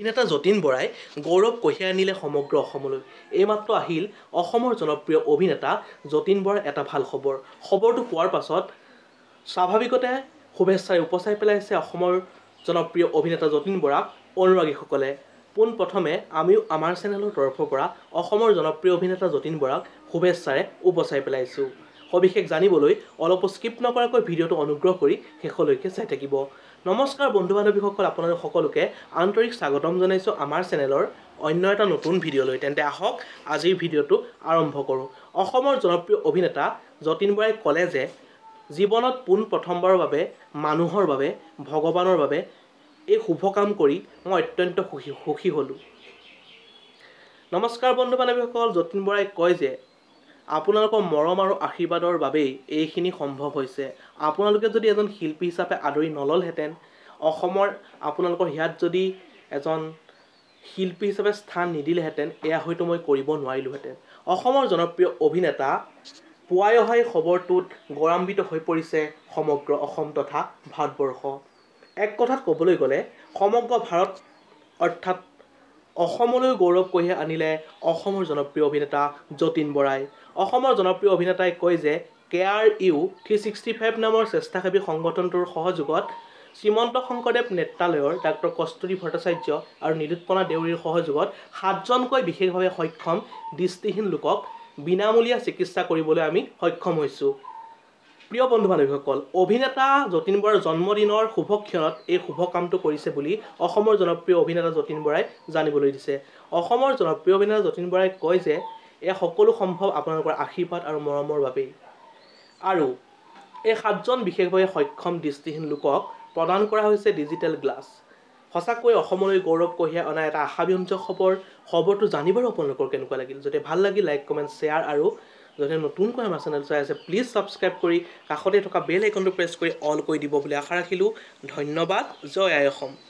অভিনেতা যতীন বৰাই গৌৰৱ কঢ়িয়াই আনিলে সমগ্ৰ অসমলৈ এইমাত্ৰ আহিল অসমৰ জনপ্ৰিয় অভিনেতা যতীন বৰাৰ এটা ভাল খবৰ খবৰটো পোৱাৰ পাছত স্বাভাৱিকতে শুভেচ্ছাৰে উপচাই পেলাইছে অসমৰ জনপ্ৰিয় অভিনেতা যতীন বৰাক অনুৰাগীসকলে পোনপ্ৰথমে আমিও আমাৰ চেনেলৰ তৰফৰ পৰা অসমৰ জনপ্ৰিয় অভিনেতা যতীন বৰাক শুভেচ্ছাৰে উপচাই পেলাইছোঁ সবিশেষ জানিবলৈ অলপো স্কিপ নকৰাকৈ ভিডিঅ'টো অনুগ্ৰহ কৰি শেষলৈকে চাই থাকিব নমস্কাৰ বন্ধু বান্ধৱীসকল আপোনালোক সকলোকে আন্তৰিক স্বাগতম জনাইছোঁ আমাৰ চেনেলৰ অন্য এটা নতুন ভিডিঅ'লৈ তেন্তে আহক আজিৰ ভিডিঅ'টো আৰম্ভ কৰোঁ অসমৰ জনপ্ৰিয় অভিনেতা যতীন বৰাই ক'লে যে জীৱনত পোন প্ৰথমবাৰৰ বাবে মানুহৰ বাবে ভগৱানৰ বাবে এই শুভ কাম কৰি মই অত্যন্ত সুখী সুখী হ'লোঁ নমস্কাৰ বন্ধু বান্ধৱীসকল যতীন বৰাই কয় যে আপোনালোকৰ মৰম আৰু আশীৰ্বাদৰ বাবেই এইখিনি সম্ভৱ হৈছে আপোনালোকে যদি এজন শিল্পী হিচাপে আদৰি নল'লহেঁতেন অসমৰ আপোনালোকৰ ইয়াত যদি এজন শিল্পী হিচাপে স্থান নিদিলেহেঁতেন এয়া হয়তো মই কৰিব নোৱাৰিলোহেঁতেন অসমৰ জনপ্ৰিয় অভিনেতা পুৱাই অহাই খবৰটোত গৌৰৱান্বিত হৈ পৰিছে সমগ্ৰ অসম তথা ভাৰতবৰ্ষ এক কথাত ক'বলৈ গ'লে সমগ্ৰ ভাৰত অৰ্থাৎ অসমলৈ গৌৰৱ কঢ়িয়াই আনিলে অসমৰ জনপ্ৰিয় অভিনেতা যতীন বৰাই অসমৰ জনপ্ৰিয় অভিনেতাই কয় যে K R U three sixty five নামৰ স্বেচ্ছাসেৱী সংগঠনটোৰ সহযোগত শ্ৰীমন্ত শংকৰদেৱ নেত্ৰালয়ৰ ডাক্তৰ কস্তুৰী ভট্টাচাৰ্য আৰু নিলোৎপনা দেউৰীৰ সহযোগত সাতজনকৈ বিশেষভাৱে সক্ষম দৃষ্টিহীন লোকক বিনামূলীয়া চিকিৎসা কৰিবলৈ আমি সক্ষম হৈছোঁ প্ৰিয় বন্ধু বান্ধৱীসকল অভিনেতা যতীন বৰাৰ জন্মদিনৰ শুভক্ষণত এই শুভ কামটো কৰিছে বুলি অসমৰ জনপ্ৰিয় অভিনেতা যতীন বৰাই জানিবলৈ দিছে অসমৰ জনপ্ৰিয় অভিনেতা যতীন বৰাই কয় যে এয়া সকলো সম্ভৱ আপোনালোকৰ আশীৰ্বাদ আৰু মৰমৰ বাবেই আৰু এই সাতজন বিশেষভাৱে সক্ষম দৃষ্টিহীন লোকক প্ৰদান কৰা হৈছে ডিজিটেল গ্লাছ সঁচাকৈ অসমলৈ গৌৰৱ কঢ়িয়াই অনা এটা আশাব্যঞ্জক খবৰ খবৰটো জানিবৰো আপোনালোকৰ কেনেকুৱা লাগিল যদি ভাল লাগিল লাইক কমেণ্ট শ্বেয়াৰ আৰু যদিহে নতুনকৈ আমাৰ চেনেল চাই আছে প্লিজ ছাবস্ক্ৰাইব কৰি কাষতে থকা বেল আইকনটো প্ৰেছ কৰি অল কৰি দিব বুলি আশা ৰাখিলোঁ ধন্যবাদ জয় আই অসম